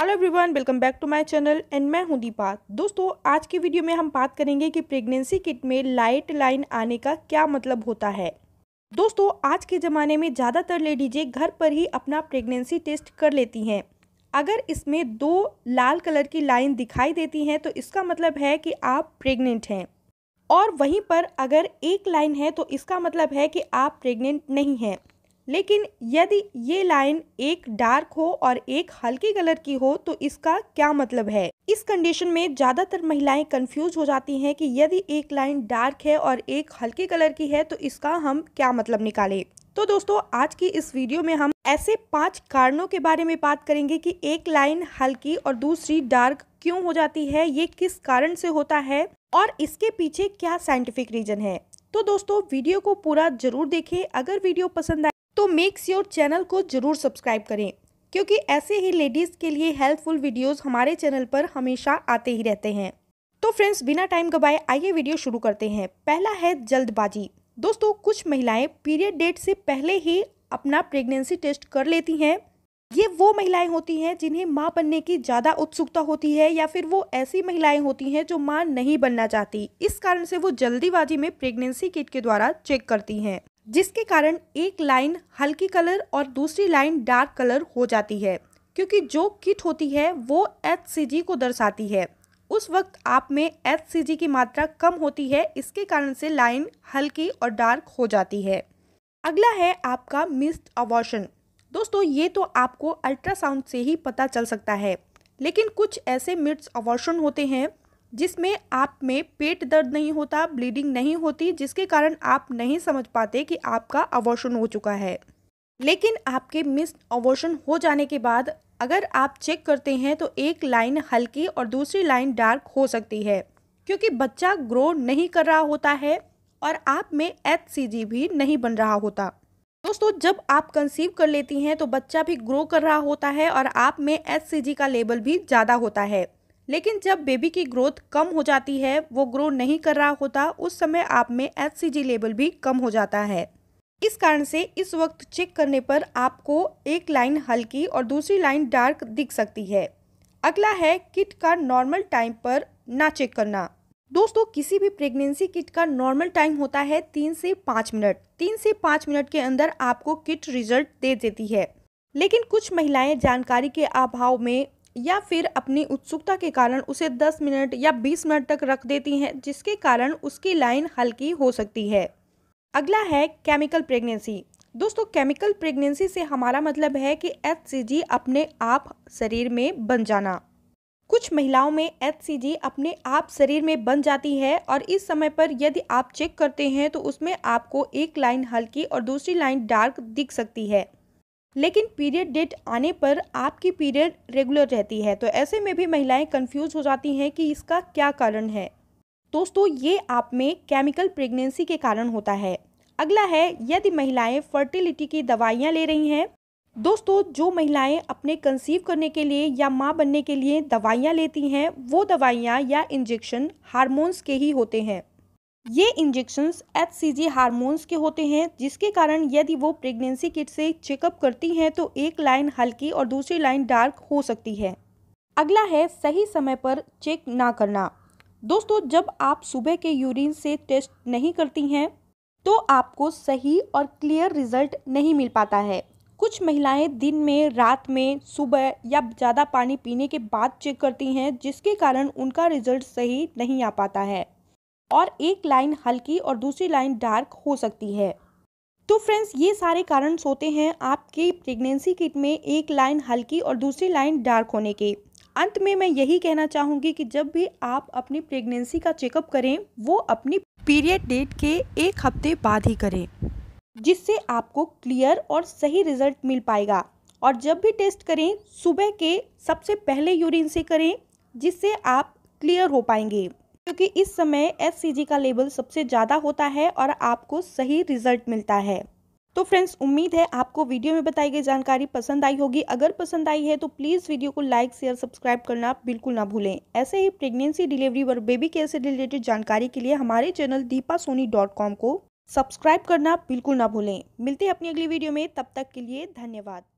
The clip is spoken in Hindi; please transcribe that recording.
hello everyone welcome back to my channel and मैं हूं दीपा दोस्तों आज की वीडियो में हम बात करेंगे कि प्रेगनेंसी किट में लाइट लाइन आने का क्या मतलब होता है दोस्तों आज के ज़माने में ज़्यादातर लेडीजें घर पर ही अपना प्रेगनेंसी टेस्ट कर लेती हैं अगर इसमें दो लाल कलर की लाइन दिखाई देती हैं तो इसका मतलब है कि आप प्रेगनेंट हैं और वहीं पर अगर एक लाइन है तो इसका मतलब है कि आप प्रेगनेंट नहीं हैं लेकिन यदि ये लाइन एक डार्क हो और एक हल्के कलर की हो तो इसका क्या मतलब है इस कंडीशन में ज़्यादातर महिलाएं कंफ्यूज हो जाती हैं कि यदि एक लाइन डार्क है और एक हल्के कलर की है तो इसका हम क्या मतलब निकालें तो दोस्तों आज की इस वीडियो में हम ऐसे पांच कारणों के बारे में बात करेंगे कि एक लाइन हल्की और दूसरी डार्क क्यों हो जाती है ये किस कारण से होता है और इसके पीछे क्या साइंटिफिक रीजन है तो दोस्तों वीडियो को पूरा जरूर देखें अगर वीडियो पसंद आए तो मेक्स योर चैनल को ज़रूर सब्सक्राइब करें क्योंकि ऐसे ही लेडीज़ के लिए हेल्पफुल वीडियोस हमारे चैनल पर हमेशा आते ही रहते हैं तो फ्रेंड्स बिना टाइम गवाए आइए वीडियो शुरू करते हैं पहला है जल्दबाजी दोस्तों कुछ महिलाएं पीरियड डेट से पहले ही अपना प्रेगनेंसी टेस्ट कर लेती हैं ये वो महिलाएं होती हैं जिन्हें माँ बनने की ज़्यादा उत्सुकता होती है या फिर वो ऐसी महिलाएं होती हैं जो माँ नहीं बनना चाहती इस कारण से वो जल्दीबाजी में प्रेगनेंसी किट के द्वारा चेक करती हैं जिसके कारण एक लाइन हल्की कलर और दूसरी लाइन डार्क कलर हो जाती है क्योंकि जो किट होती है वो एच को दर्शाती है उस वक्त आप में एच की मात्रा कम होती है इसके कारण से लाइन हल्की और डार्क हो जाती है अगला है आपका मिस्ड अबॉर्शन दोस्तों ये तो आपको अल्ट्रासाउंड से ही पता चल सकता है लेकिन कुछ ऐसे मिड्स अवॉर्शन होते हैं जिसमें आप में पेट दर्द नहीं होता ब्लीडिंग नहीं होती जिसके कारण आप नहीं समझ पाते कि आपका अवॉर्शन हो चुका है लेकिन आपके मिस अवॉर्शन हो जाने के बाद अगर आप चेक करते हैं तो एक लाइन हल्की और दूसरी लाइन डार्क हो सकती है क्योंकि बच्चा ग्रो नहीं कर रहा होता है और आप में एच भी नहीं बन रहा होता दोस्तों जब आप कंसीव कर लेती हैं तो बच्चा भी ग्रो कर रहा होता है और आप में एच का लेवल भी ज़्यादा होता है लेकिन जब बेबी की ग्रोथ कम हो जाती है वो ग्रो नहीं कर रहा होता उस समय आप में एच लेवल भी कम हो जाता है इस कारण से इस वक्त चेक करने पर आपको एक लाइन हल्की और दूसरी लाइन डार्क दिख सकती है अगला है किट का नॉर्मल टाइम पर ना चेक करना दोस्तों किसी भी प्रेगनेंसी किट का नॉर्मल टाइम होता है तीन से पाँच मिनट तीन से पाँच मिनट के अंदर आपको किट रिजल्ट दे देती है लेकिन कुछ महिलाएं जानकारी के अभाव में या फिर अपनी उत्सुकता के कारण उसे 10 मिनट या 20 मिनट तक रख देती हैं जिसके कारण उसकी लाइन हल्की हो सकती है अगला है केमिकल प्रेगनेंसी दोस्तों केमिकल प्रेगनेंसी से हमारा मतलब है कि एच अपने आप शरीर में बन जाना कुछ महिलाओं में एच अपने आप शरीर में बन जाती है और इस समय पर यदि आप चेक करते हैं तो उसमें आपको एक लाइन हल्की और दूसरी लाइन डार्क दिख सकती है लेकिन पीरियड डेट आने पर आपकी पीरियड रेगुलर रहती है तो ऐसे में भी महिलाएं कंफ्यूज हो जाती हैं कि इसका क्या कारण है दोस्तों ये आप में केमिकल प्रेगनेंसी के कारण होता है अगला है यदि महिलाएं फर्टिलिटी की दवाइयाँ ले रही हैं दोस्तों जो महिलाएं अपने कंसीव करने के लिए या माँ बनने के लिए दवाइयाँ लेती हैं वो दवाइयाँ या इंजेक्शन हार्मोन्स के ही होते हैं ये इंजेक्शंस एच हार्मोन्स के होते हैं जिसके कारण यदि वो प्रेगनेंसी किट से चेकअप करती हैं तो एक लाइन हल्की और दूसरी लाइन डार्क हो सकती है अगला है सही समय पर चेक ना करना दोस्तों जब आप सुबह के यूरिन से टेस्ट नहीं करती हैं तो आपको सही और क्लियर रिजल्ट नहीं मिल पाता है कुछ महिलाएं दिन में रात में सुबह या ज़्यादा पानी पीने के बाद चेक करती हैं जिसके कारण उनका रिजल्ट सही नहीं आ पाता है और एक लाइन हल्की और दूसरी लाइन डार्क हो सकती है तो फ्रेंड्स ये सारे कारण होते हैं आपके प्रेगनेंसी किट में एक लाइन हल्की और दूसरी लाइन डार्क होने के अंत में मैं यही कहना चाहूँगी कि जब भी आप अपनी प्रेगनेंसी का चेकअप करें वो अपनी पीरियड डेट के एक हफ्ते बाद ही करें जिससे आपको क्लियर और सही रिजल्ट मिल पाएगा और जब भी टेस्ट करें सुबह के सबसे पहले यूरिन से करें जिससे आप क्लियर हो पाएंगे क्योंकि इस समय एस का लेवल सबसे ज़्यादा होता है और आपको सही रिजल्ट मिलता है तो फ्रेंड्स उम्मीद है आपको वीडियो में बताई गई जानकारी पसंद आई होगी अगर पसंद आई है तो प्लीज़ वीडियो को लाइक शेयर सब्सक्राइब करना बिल्कुल ना भूलें ऐसे ही प्रेगनेंसी डिलीवरी और बेबी केयर से रिलेटेड जानकारी के लिए हमारे channel Deepa Soni dot com को सब्सक्राइब करना बिल्कुल ना भूलें मिलते हैं अपनी अगली वीडियो में तब तक के लिए धन्यवाद